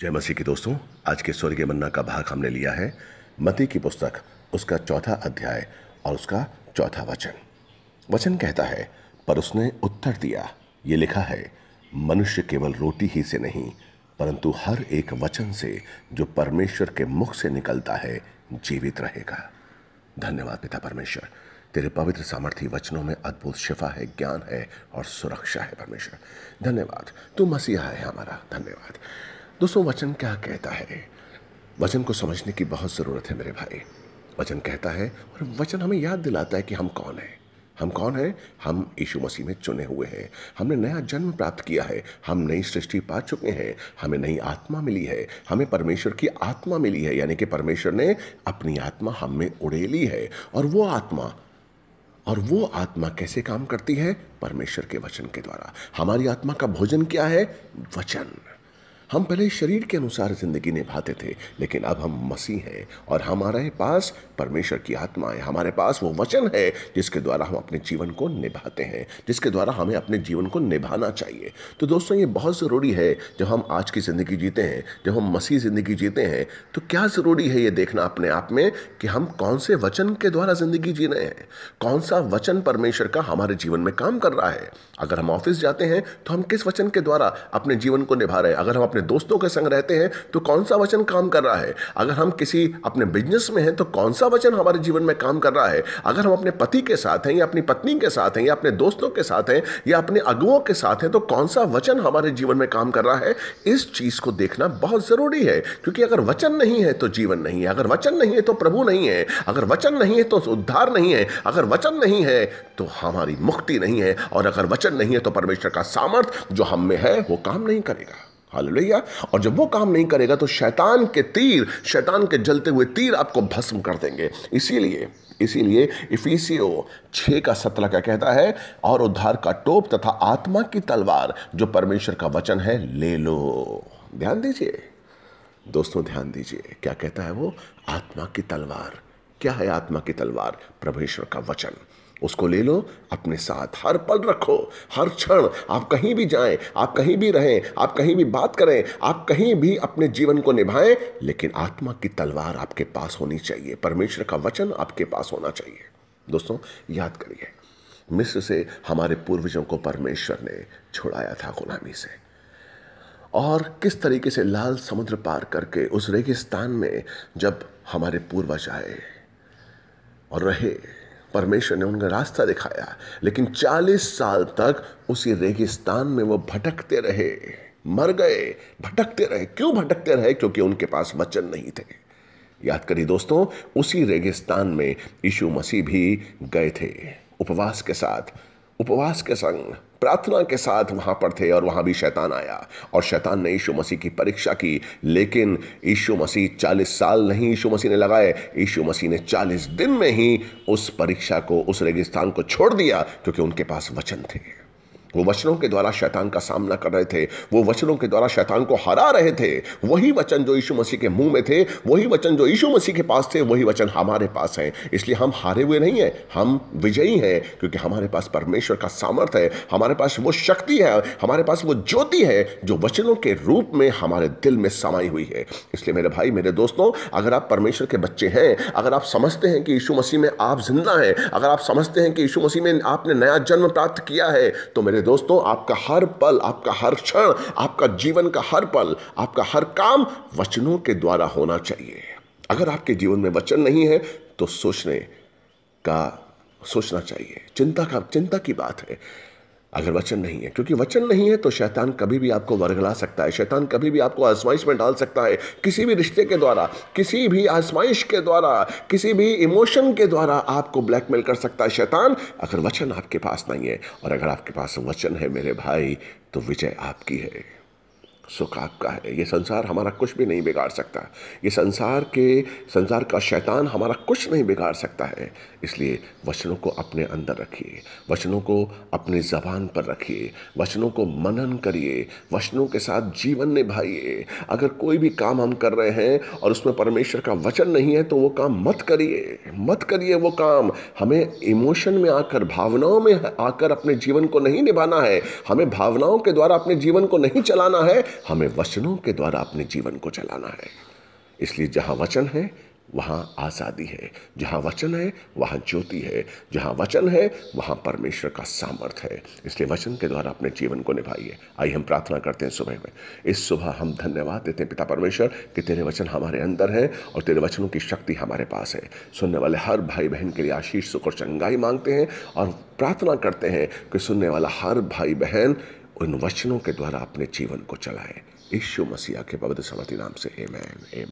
जय मसीह के दोस्तों आज के स्वर्गीय मन्ना का भाग हमने लिया है मती की पुस्तक उसका चौथा अध्याय और उसका चौथा वचन वचन कहता है पर उसने उत्तर दिया ये लिखा है मनुष्य केवल रोटी ही से नहीं परंतु हर एक वचन से जो परमेश्वर के मुख से निकलता है जीवित रहेगा धन्यवाद पिता परमेश्वर तेरे पवित्र सामर्थ्य वचनों में अद्भुत शिफा है ज्ञान है और सुरक्षा है परमेश्वर धन्यवाद तू मसीहा है हमारा धन्यवाद दोस्तों वचन क्या कहता है वचन को समझने की बहुत ज़रूरत है मेरे भाई वचन कहता है और वचन हमें याद दिलाता है कि हम कौन हैं हम कौन हैं हम यीशु मसीह में चुने हुए हैं हमने नया जन्म प्राप्त किया है हम नई सृष्टि पा चुके हैं हमें नई आत्मा मिली है हमें परमेश्वर की आत्मा मिली है यानी कि परमेश्वर ने अपनी आत्मा हम में उड़ेली है और वो आत्मा और वो आत्मा कैसे काम करती है परमेश्वर के वचन के द्वारा हमारी आत्मा का भोजन क्या है वचन हम पहले शरीर के अनुसार जिंदगी निभाते थे लेकिन अब हम मसीह हैं और हमारे पास परमेश्वर की आत्मा है हमारे पास वो वचन है जिसके द्वारा हम अपने जीवन को निभाते हैं जिसके द्वारा हमें अपने जीवन को निभाना चाहिए तो दोस्तों ये बहुत ज़रूरी है जब हम आज की ज़िंदगी जीते हैं जब हम मसीह ज़िंदगी जीते हैं तो क्या ज़रूरी है ये देखना अपने आप में कि हम कौन से वचन के द्वारा ज़िंदगी जी रहे हैं कौन सा वचन परमेश्वर का हमारे जीवन में काम कर रहा है अगर हम ऑफिस जाते हैं तो हम किस वचन के द्वारा अपने जीवन को निभा रहे हैं अगर हम अपने अपने दोस्तों के संग रहते हैं तो कौन सा वचन काम कर रहा है अगर हम किसी अपने बिजनेस में हैं तो कौन सा वचन हमारे जीवन में काम कर रहा है अगर हम अपने पति के साथ हैं या अपनी पत्नी के साथ हैं या अपने दोस्तों के साथ हैं या अपने अगुओं के साथ हैं तो कौन सा वचन हमारे जीवन में काम कर रहा है इस चीज़ को देखना बहुत ज़रूरी है क्योंकि अगर वचन नहीं है तो जीवन नहीं है अगर वचन नहीं है तो प्रभु नहीं है अगर वचन नहीं है तो उद्धार नहीं है अगर वचन नहीं है तो हमारी मुक्ति नहीं है और अगर वचन नहीं है तो परमेश्वर का सामर्थ्य जो हम में है वो काम नहीं करेगा हालेलुया और जब वो काम नहीं करेगा तो शैतान के तीर शैतान के जलते हुए तीर आपको भस्म कर देंगे इसीलिए इसीलिए इफीसियो छः का सत्रह का कहता है और उद्धार का टोप तथा आत्मा की तलवार जो परमेश्वर का वचन है ले लो ध्यान दीजिए दोस्तों ध्यान दीजिए क्या कहता है वो आत्मा की तलवार क्या है आत्मा की तलवार परमेश्वर का वचन उसको ले लो अपने साथ हर पल रखो हर क्षण आप कहीं भी जाएं आप कहीं भी रहें आप कहीं भी बात करें आप कहीं भी अपने जीवन को निभाएं लेकिन आत्मा की तलवार आपके पास होनी चाहिए परमेश्वर का वचन आपके पास होना चाहिए दोस्तों याद करिए मिस्र से हमारे पूर्वजों को परमेश्वर ने छुड़ाया था गुलामी से और किस तरीके से लाल समुद्र पार करके उस रेगिस्तान में जब हमारे पूर्वज आए और रहे परमेश्वर ने उनका रास्ता दिखाया लेकिन 40 साल तक उसी रेगिस्तान में वो भटकते रहे मर गए भटकते रहे क्यों भटकते रहे क्योंकि उनके पास वचन नहीं थे याद करिए दोस्तों उसी रेगिस्तान में यीशु मसीह भी गए थे उपवास के साथ उपवास के संग प्रार्थना के साथ वहां पर थे और वहां भी शैतान आया और शैतान ने यीशु मसीह की परीक्षा की लेकिन यीशु मसीह 40 साल नहीं यीशु मसीह ने लगाए यीशु मसीह ने 40 दिन में ही उस परीक्षा को उस रेगिस्तान को छोड़ दिया क्योंकि उनके पास वचन थे वो वचनों के द्वारा शैतान का सामना कर रहे थे वो वचनों के द्वारा शैतान को हरा रहे थे वही वचन जो यीशु मसीह के मुंह में थे वही वचन जो यीशु मसीह के पास थे वही वचन हमारे पास हैं इसलिए हम हारे हुए नहीं हैं हम विजयी हैं क्योंकि हमारे पास परमेश्वर का सामर्थ्य है हमारे पास वो शक्ति है हमारे पास वो ज्योति है जो वचनों के रूप में हमारे दिल में समाई हुई है इसलिए मेरे भाई मेरे दोस्तों अगर आप परमेश्वर के बच्चे हैं अगर आप समझते हैं कि यीशु मसीह में आप जिंदा हैं अगर आप समझते हैं कि यीशु मसीह में आपने नया जन्म प्राप्त किया है तो मेरे दोस्तों आपका हर पल आपका हर क्षण आपका जीवन का हर पल आपका हर काम वचनों के द्वारा होना चाहिए अगर आपके जीवन में वचन नहीं है तो सोचने का सोचना चाहिए चिंता का चिंता की बात है अगर वचन नहीं है क्योंकि वचन नहीं है तो शैतान कभी भी आपको वर्गला सकता है शैतान कभी भी आपको आजमाइश में डाल सकता है किसी भी रिश्ते के द्वारा किसी भी आजमाइश के द्वारा किसी भी इमोशन के द्वारा आपको ब्लैकमेल कर सकता है शैतान अगर वचन आपके पास नहीं है और अगर आपके पास वचन है मेरे भाई तो विजय आपकी है सुख आपका है ये संसार हमारा कुछ भी नहीं बिगाड़ सकता ये संसार के संसार का शैतान हमारा कुछ नहीं बिगाड़ सकता है इसलिए वचनों को अपने अंदर रखिए वचनों को अपनी ज़बान पर रखिए वचनों को मनन करिए वचनों के साथ जीवन निभाइए अगर कोई भी काम हम कर रहे हैं और उसमें परमेश्वर का वचन नहीं है तो वो काम मत करिए मत करिए वो काम हमें इमोशन में आकर भावनाओं में आकर अपने जीवन को नहीं निभाना है हमें भावनाओं के द्वारा अपने जीवन को नहीं चलाना है हमें वचनों के द्वारा अपने जीवन को चलाना है इसलिए जहाँ वचन है वहाँ आज़ादी है जहाँ वचन है वहाँ ज्योति है जहाँ वचन है वहाँ परमेश्वर का सामर्थ्य है इसलिए वचन के द्वारा अपने जीवन को निभाइए आइए हम प्रार्थना करते हैं सुबह में इस सुबह हम धन्यवाद देते हैं पिता परमेश्वर कि तेरे वचन हमारे अंदर है और तेरे वचनों की शक्ति हमारे पास है सुनने वाले हर भाई बहन के लिए आशीष सुख और चंगाई मांगते हैं और प्रार्थना करते हैं कि सुनने वाला हर भाई बहन उन वचनों के द्वारा अपने जीवन को चलाएं ईशु मसीहा के पवित्र समति नाम से मैन आमेन